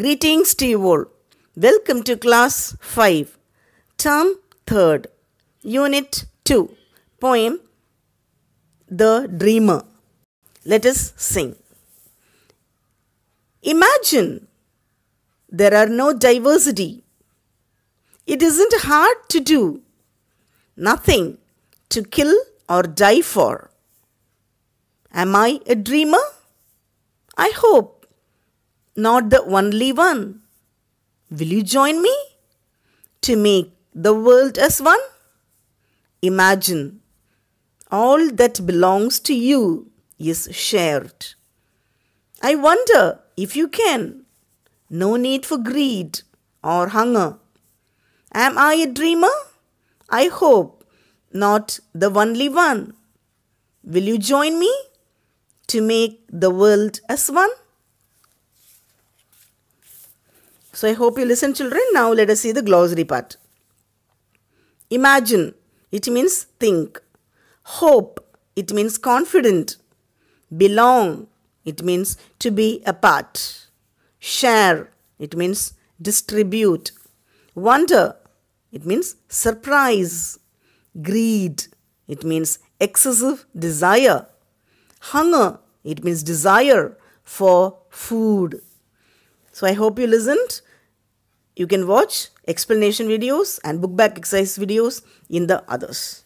Greetings to you all. Welcome to class 5, term 3rd, unit 2, poem The Dreamer. Let us sing. Imagine there are no diversity. It isn't hard to do. Nothing to kill or die for. Am I a dreamer? I hope not the only one. Will you join me to make the world as one? Imagine all that belongs to you is shared. I wonder if you can. No need for greed or hunger. Am I a dreamer? I hope not the only one. Will you join me to make the world as one? So I hope you listen children. Now let us see the glossary part. Imagine, it means think. Hope, it means confident. Belong, it means to be a part. Share, it means distribute. Wonder, it means surprise. Greed, it means excessive desire. Hunger, it means desire for food. So I hope you listened. You can watch explanation videos and book back exercise videos in the others.